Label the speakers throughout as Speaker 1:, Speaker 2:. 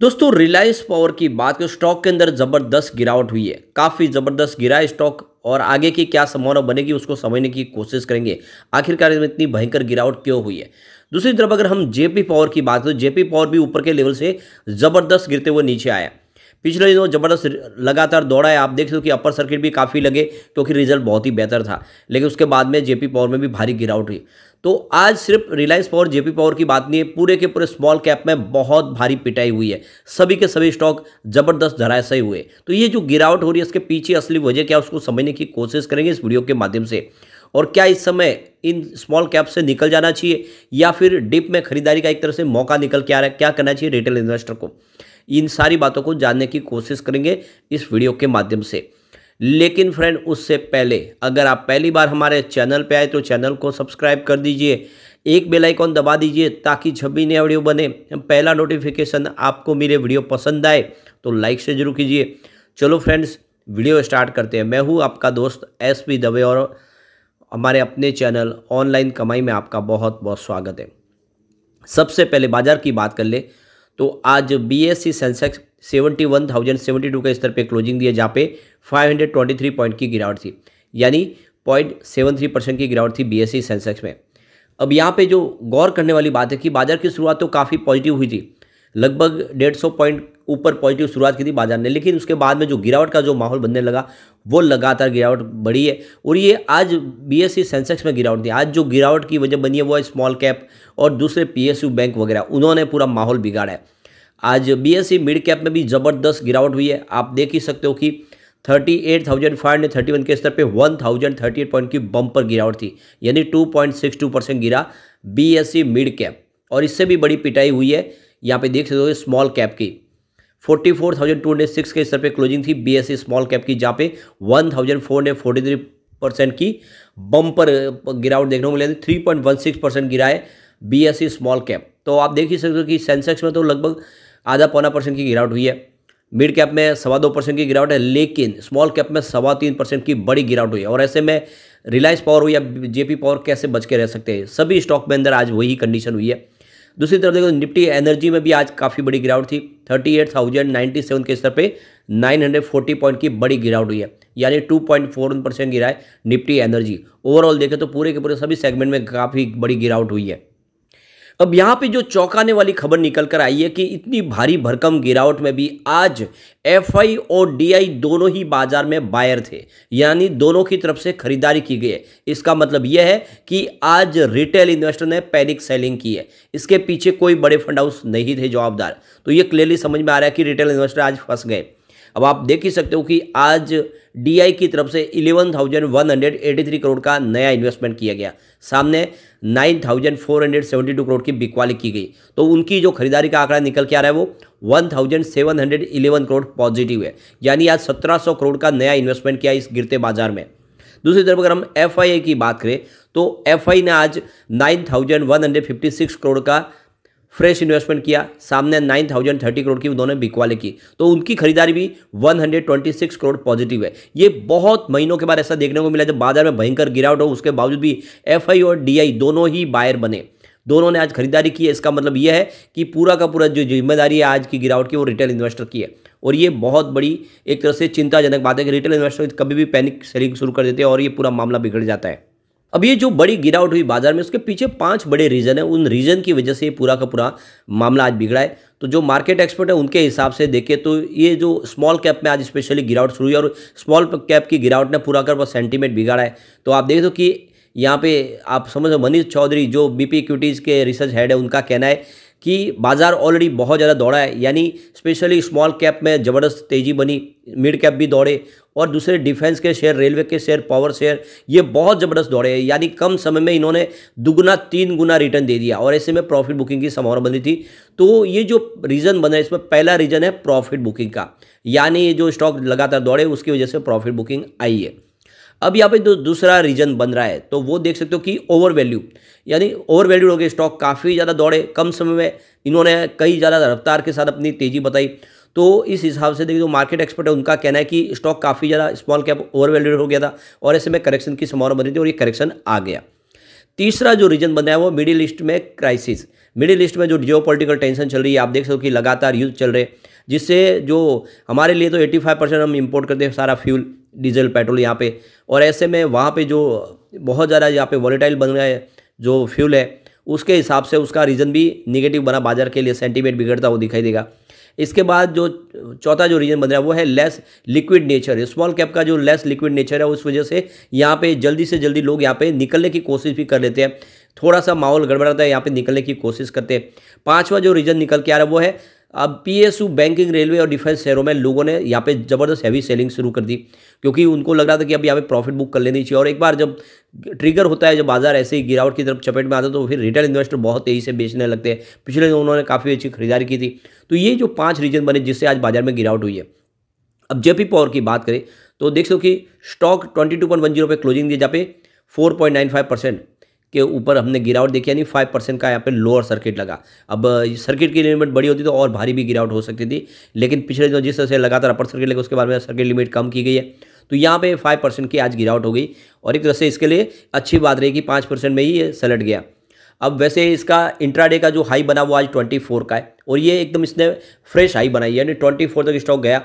Speaker 1: दोस्तों रिलायंस पावर की बात करें स्टॉक के अंदर जबरदस्त गिरावट हुई है काफ़ी ज़बरदस्त गिरा स्टॉक और आगे की क्या संभावना बनेगी उसको समझने की कोशिश करेंगे आखिरकार इसमें इतनी भयंकर गिरावट क्यों हुई है दूसरी तरफ अगर हम जेपी पावर की बात करें जेपी तो पावर भी ऊपर के लेवल से ज़बरदस्त गिरते हुए नीचे आया पिछले दिनों जबरदस्त लगातार दौड़ा है आप देख सकते हो कि अपर सर्किट भी काफ़ी लगे क्योंकि तो रिजल्ट बहुत ही बेहतर था लेकिन उसके बाद में जेपी पावर में भी भारी गिरावट हुई तो आज सिर्फ रिलायंस पावर जेपी पावर की बात नहीं है पूरे के पूरे स्मॉल कैप में बहुत भारी पिटाई हुई है सभी के सभी स्टॉक जबरदस्त धराशय हुए तो ये जो गिरावट हो रही है इसके पीछे असली वजह क्या उसको समझने की कोशिश करेंगे इस वीडियो के माध्यम से और क्या इस समय इन स्मॉल कैप से निकल जाना चाहिए या फिर डिप में खरीदारी का एक तरह से मौका निकल के आ रहा है क्या करना चाहिए रिटेल इन्वेस्टर को इन सारी बातों को जानने की कोशिश करेंगे इस वीडियो के माध्यम से लेकिन फ्रेंड उससे पहले अगर आप पहली बार हमारे चैनल पे आए तो चैनल को सब्सक्राइब कर दीजिए एक बेल आइकॉन दबा दीजिए ताकि जब भी नया वीडियो बने पहला नोटिफिकेशन आपको मेरे वीडियो पसंद आए तो लाइक से जरूर कीजिए चलो फ्रेंड्स वीडियो स्टार्ट करते हैं मैं हूँ आपका दोस्त एस पी दवे और हमारे अपने चैनल ऑनलाइन कमाई में आपका बहुत बहुत स्वागत है सबसे पहले बाजार की बात कर ले तो आज B S C sensex seventy one thousand seventy two के स्तर पे क्लोजिंग दिया जहाँ पे five hundred twenty three point की गिरावट थी यानी पॉइंट सेवन थ्री परसेंट की गिरावट थी बी एस सी सेंसेक्स में अब यहाँ पे जो गौर करने वाली बात है कि बाजार की शुरुआत तो काफ़ी पॉजिटिव हुई थी लगभग डेढ़ सौ पॉइंट ऊपर पॉजिटिव शुरुआत की थी बाजार ने लेकिन उसके बाद में जो गिरावट का जो माहौल बनने लगा वो लगातार गिरावट बढ़ी है और ये आज बीएससी सेंसेक्स e में गिरावट थी आज जो गिरावट की वजह बनी है वो स्मॉल कैप और दूसरे पीएसयू बैंक वगैरह उन्होंने पूरा माहौल बिगाड़ा है आज सी मिड कैप में भी ज़बरदस्त गिरावट हुई है आप देख ही सकते हो कि thirty eight thousand five hundred thirty one के स्तर पे one thousand thirty eight point की बम्पर गिरावट थी यानी two point six two percent गिरा बीएससी मिड कैप और इससे भी बड़ी पिटाई हुई है यहाँ पे देख सकते हो स्मॉल कैप की forty four thousand two hundred six के स्तर पे क्लोजिंग थी बी एस स्मॉल कैप की जहाँ पे one thousand four hundred forty three percent की बम्पर गिरावट देखने को मिले three point one six percent गिरा है बी एस स्मॉल कैप तो आप देख ही सकते हो कि सेंसेक्स में तो लगभग आधा पौना परसेंट की गिरावट हुई है मिड कैप में सवा दो परसेंट की गिरावट है लेकिन स्मॉल कैप में सवा तीन परसेंट की बड़ी गिरावट हुई है और ऐसे में रिलायंस पावर हो या जेपी पावर कैसे बच के रह सकते हैं सभी स्टॉक में अंदर आज वही कंडीशन हुई है दूसरी तरफ देखो निफ्टी एनर्जी में भी आज काफ़ी बड़ी गिरावट थी thirty eight thousand ninety seven के स्तर पे 940 पॉइंट की बड़ी गिरावट हुई है यानी टू पॉइंट फोर परसेंट गिरा है निफ्टी एनर्जी ओवरऑल देखें तो पूरे के पूरे सभी सेगमेंट में काफ़ी बड़ी गिरावट हुई है अब यहाँ पे जो चौंकाने वाली खबर निकल कर आई है कि इतनी भारी भरकम गिरावट में भी आज एफ और डी दोनों ही बाजार में बायर थे यानी दोनों की तरफ से खरीदारी की गई है इसका मतलब यह है कि आज रिटेल इन्वेस्टर ने पैनिक सेलिंग की है इसके पीछे कोई बड़े फंड हाउस नहीं थे जवाबदार तो ये क्लियरली समझ में आ रहा है कि रिटेल इन्वेस्टर आज फंस गए अब आप देख ही सकते हो कि आज डीआई की तरफ से 11,183 करोड़ का नया इन्वेस्टमेंट किया गया सामने 9,472 करोड़ की बिकवाली की गई तो उनकी जो खरीदारी का आंकड़ा निकल के आ रहा है वो 1,711 करोड़ पॉजिटिव है यानी आज 1700 करोड़ का नया इन्वेस्टमेंट किया इस गिरते बाजार में दूसरी तरफ अगर हम एफ की बात करें तो एफ ने आज नाइन करोड़ का फ्रेश इन्वेस्टमेंट किया सामने नाइन थाउजेंड थर्टी करोड़ की उन्होंने बिकवाले की तो उनकी खरीदारी भी one hundred twenty six crore positive है ये बहुत महीनों के बाद ऐसा देखने को मिला जब बाजार में भयंकर गिरावट हो उसके बावजूद भी एफ और डी दोनों ही बायर बने दोनों ने आज खरीदारी की है इसका मतलब यह है कि पूरा का पूरा जो जिम्मेदारी है आज की गिरावट की वो रिटेल इन्वेस्टर की है और ये बहुत बड़ी एक तरह से चिंताजनक बात है कि रिटेल इन्वेस्टर कभी भी पैनिक सेलिंग शुरू कर देते हैं और ये पूरा मामला बिगड़ जाता है अब ये जो बड़ी गिरावट हुई बाजार में उसके पीछे पांच बड़े रीजन है उन रीजन की वजह से ये पूरा का पूरा मामला आज बिगड़ा है तो जो मार्केट एक्सपर्ट है उनके हिसाब से देखें तो ये जो स्मॉल कैप में आज स्पेशली गिरावट शुरू हुई और स्मॉल कैप की गिरावट ने पूरा कर वह सेंटीमेंट बिगाड़ा है तो आप देख दो कि यहाँ पे आप समझो मनीष चौधरी जो बीपी इक्विटीज़ के रिसर्च हेड है उनका कहना है कि बाज़ार ऑलरेडी बहुत ज़्यादा दौड़ा है यानी स्पेशली स्मॉल कैप में ज़बरदस्त तेज़ी बनी मिड कैप भी दौड़े और दूसरे डिफेंस के शेयर रेलवे के शेयर पावर शेयर ये बहुत ज़बरदस्त दौड़े हैं यानी कम समय में इन्होंने दुगुना तीन गुना रिटर्न दे दिया और ऐसे में प्रॉफिट बुकिंग की संभावना बनी थी तो ये जो रीज़न बना है इसमें पहला रीज़न है प्रॉफिट बुकिंग का यानी ये जो स्टॉक लगातार दौड़े उसकी वजह से प्रॉफिट बुकिंग आई है अब यहाँ पे जो दूसरा रीजन बन रहा है तो वो देख सकते हो कि ओवर वैल्यू यानी ओवर वैल्यूड हो गए स्टॉक काफ़ी ज़्यादा दौड़े कम समय में इन्होंने कई ज़्यादा रफ्तार के साथ अपनी तेज़ी बताई तो इस हिसाब से देखिए जो मार्केट एक्सपर्ट है उनका कहना है कि स्टॉक काफ़ी ज़्यादा स्मॉल कैप ओवर वैल्यूड हो गया था और ऐसे में करेक्शन की संभावना बनी थी और ये करेक्शन आ गया तीसरा जो रीजन बना है वो मिडिल ईस्ट में क्राइसिस मिडिल ईस्ट में जो जियो पोलिटिकल टेंशन चल रही है आप देख सकते हो कि लगातार युद्ध चल रहे जिससे जो हमारे लिए तो 85 परसेंट हम इम्पोर्ट करते हैं सारा फ्यूल डीजल पेट्रोल यहाँ पे और ऐसे में वहाँ पे जो बहुत ज़्यादा यहाँ पे वॉलेटाइल बन रहा है जो फ्यूल है उसके हिसाब से उसका रीज़न भी निगेटिव बना बाजार के लिए सेंटीमेंट बिगड़ता हुआ दिखाई देगा इसके बाद जो चौथा जो रीज़न बन रहा है वो है less liquid nature small cap का जो लेस लिक्विड नेचर है उस वजह से यहाँ पे जल्दी से जल्दी लोग यहाँ पे निकलने की कोशिश भी कर लेते हैं थोड़ा सा माहौल गड़बड़ाता है यहाँ पे निकलने की कोशिश करते हैं पांचवा जो रीज़न निकल के आ रहा है वो है अब पीएसयू बैंकिंग रेलवे और डिफेंस शहरों में लोगों ने यहाँ पे ज़बरदस्त हैवी सेलिंग शुरू कर दी क्योंकि उनको लग रहा था कि अब यहाँ पे प्रॉफिट बुक कर लेनी चाहिए और एक बार जब ट्रिगर होता है जब बाजार ऐसे ही गिरावट की तरफ चपेट में आता है तो फिर रिटेल इन्वेस्टर बहुत तेज़ी से बेचने लगते हैं पिछले दिन उन्होंने काफ़ी अच्छी खरीदारी की थी तो ये जो पाँच रीजन बने जिससे आज बाजार में गिरावट हुई है अब जे पावर की बात करें तो देख सो कि stock twenty two point one zero पे क्लोजिंग दिया जहाँ पे four point nine five percent के ऊपर हमने गिरावट देखी यानी फाइव परसेंट का यहाँ पे लोअर सर्किट लगा अब सर्किट की लिमिट बड़ी होती तो और भारी भी गिरावट हो सकती थी लेकिन पिछले दिनों जिस तरह से लगातार अपर सर्किट लगे उसके बाद में सर्किट लिमिट कम की गई है तो यहाँ पे फाइव परसेंट की आज गिरावट हो गई और एक तरह से इसके लिए अच्छी बात रही कि पाँच परसेंट में ही ये सलट गया अब वैसे इसका इंट्राडे का जो हाई बना वो आज ट्वेंटी फोर का है और ये एकदम इसने फ्रेश हाई बनाई यानी ट्वेंटी फोर तक स्टॉक गया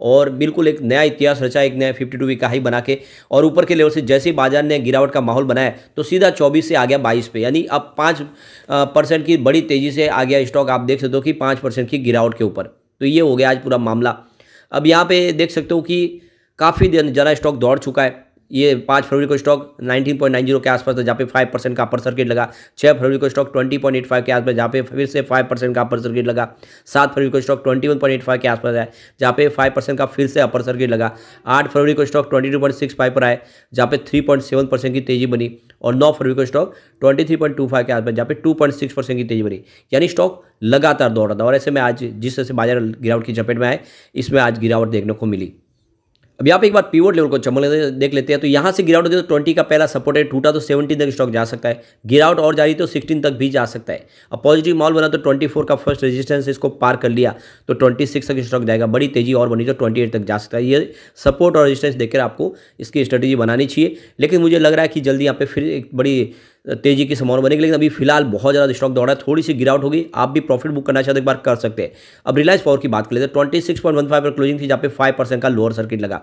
Speaker 1: और बिल्कुल एक नया इतिहास रचा एक नया फिफ्टी टू का ही बना के और ऊपर के लेवल से जैसे बाजार ने गिरावट का माहौल बनाया तो सीधा चौबीस से आ गया बाईस पे यानी अब पाँच परसेंट की बड़ी तेज़ी से आ गया स्टॉक आप देख सकते हो कि पाँच परसेंट की गिरावट के ऊपर तो ये हो गया आज पूरा मामला अब यहाँ पे देख सकते हो कि काफ़ी ज़्यादा स्टॉक दौड़ चुका है ये पाँच फरवरी को स्टॉक 19.90 के आसपास था जहाँ पे फाइव परसेंट का अपर सर्किट लगा छः फरवरी को स्टॉक 20.85 के आसपास जहाँ पे फिर से फाइव परसेंट का अपर सर्किट लगा सात फरवरी को स्टॉक 21.85 के आसपास आया जहाँ पे फाइव परसेंट का फिर से अपर सर्किट लगा आठ फरवरी को स्टॉक 22.65 पर आए जहाँ पे 3.7 परसेंट की तेजी बनी और नौ फरवरी को स्टॉक फाइव के आसपास जहाँ पे सिक्स परसेंट की तेजी बनी यानी स्टॉक लगातार दौड़ रहा था और ऐसे में आज जिस तरह से बाजार गिरावट की चपेट में आए इसमें आज गिरावट देखने को मिली अब यहाँ पे एक बार पीवोट लेवल को चमक लेते देख लेते हैं तो यहाँ से गिरावट होती है तो ट्वेंटी का पहला सपोर्ट है टूटा तो सेवेंटीन तक स्टॉक जा सकता है गिरावट और जा रही तो सिक्सटीन तक भी जा सकता है अब पॉजिटिव मॉल बना तो ट्वेंटी फोर का फर्स्ट रेजिस्टेंस इसको पार कर लिया तो ट्वेंटी सिक्स तक स्टॉक जाएगा बड़ी तेजी और बनी तो ट्वेंटी एट तक जा सकता है ये सपोर्ट और रजिस्टेंस देखकर आपको इसकी स्ट्रेटेजी बनानी चाहिए लेकिन मुझे लग रहा है कि जल्दी यहाँ पे फिर एक बड़ी तेजी की संभावना बनेगी लेकिन अभी फिलहाल बहुत ज़्यादा स्टॉक दौड़ा है थोड़ी सी गिरावट होगी आप भी प्रॉफिट बुक करना चाहते एक बार कर सकते हैं अब रिलायंस पावर की बात कर लेते हैं twenty six point one five पर क्लोजिंग थी जहाँ पे फाइव परसेंट का लोअर सर्किट लगा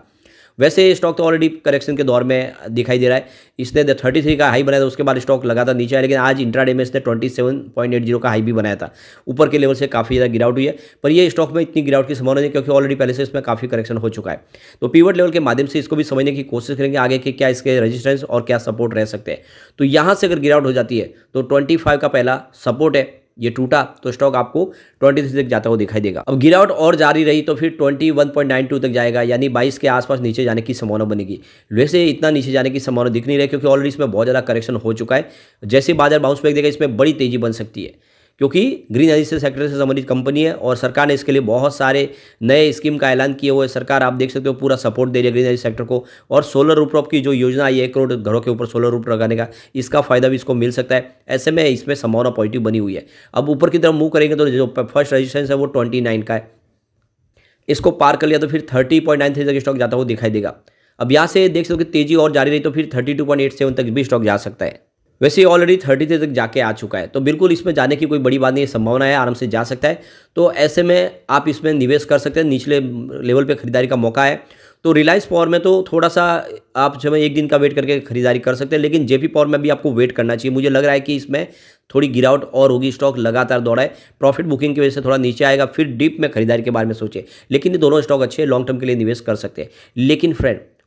Speaker 1: वैसे स्टॉक तो ऑलरेडी करेक्शन के दौर में दिखाई दे रहा है इसने थर्टी थ्री का हाई बनाया था उसके बाद स्टॉक लगातार नीचे है लेकिन आज इंट्राडे में इसने twenty seven point eight zero का हाई भी बनाया था ऊपर के लेवल से काफ़ी ज़्यादा गिरावट हुई है पर ये स्टॉक में इतनी गिरावट की संभावना नहीं क्योंकि ऑलरेडी पहले से इसमें काफ़ी करेक्शन हो चुका है तो पीवर्ट लेवल के माध्यम से इसको भी समझने की कोशिश करेंगे आगे कि क्या इसके रजिस्टेंस और क्या सपोर्ट रह सकते हैं तो यहाँ से अगर गिरावट हो जाती है तो ट्वेंटी का पहला सपोर्ट है ये टूटा तो स्टॉक आपको 23 तक जाता हुआ दिखाई देगा अब गिरावट और जारी रही तो फिर 21.92 तक जाएगा यानी 22 के आसपास नीचे जाने की संभावना बनेगी वैसे इतना नीचे जाने की संभावना दिख नहीं रही क्योंकि ऑलरेडी इसमें बहुत ज़्यादा करेक्शन हो चुका है जैसे बाजार बाउंस बैक देगा इसमें बड़ी तेजी बन सकती है क्योंकि ग्रीन एनर्जी सेक्टर से संबंधित कंपनी है और सरकार ने इसके लिए बहुत सारे नए स्कीम का ऐलान किए हुए सरकार आप देख सकते हो पूरा सपोर्ट दे रही है ग्रीन एनर्जी सेक्टर को और सोलर रूपटॉप की जो योजना आई है एक करोड़ घरों के ऊपर सोलर रूप लगाने का इसका फायदा भी इसको मिल सकता है ऐसे में इसमें संभावना पॉजिटिव बनी हुई है अब ऊपर की तरफ मूव करेंगे तो जो फर्स्ट रजिस्ट्रेंस है वो ट्वेंटी का है इसको पार कर लिया तो फिर थर्टी पॉइंट नाइन थ्री तक स्टॉक जाता हुआ दिखाई देगा अब यहाँ से देख सकते हो कि तेजी और जारी रही तो फिर thirty two point eight seven तक भी स्टॉक जा सकता है वैसे ही ऑलरेडी थर्टी थ्री तक जाके आ चुका है तो बिल्कुल इसमें जाने की कोई बड़ी बात नहीं है संभावना है आराम से जा सकता है तो ऐसे में आप इसमें निवेश कर सकते हैं निचले लेवल पर खरीदारी का मौका है तो रिलायंस पावर में तो थोड़ा सा आप जो है एक दिन का वेट करके खरीदारी कर सकते हैं लेकिन जेपी पावर में भी आपको वेट करना चाहिए मुझे लग रहा है कि इसमें थोड़ी गिरावट और होगी स्टॉक लगातार दौड़ा है प्रॉफिट बुकिंग की वजह से थोड़ा नीचे आएगा फिर डीप में खरीदारी के बारे में सोचे लेकिन ये दोनों स्टॉक अच्छे लॉन्ग टर्म के लिए निवेश कर सकते हैं लेकिन फ्रेंड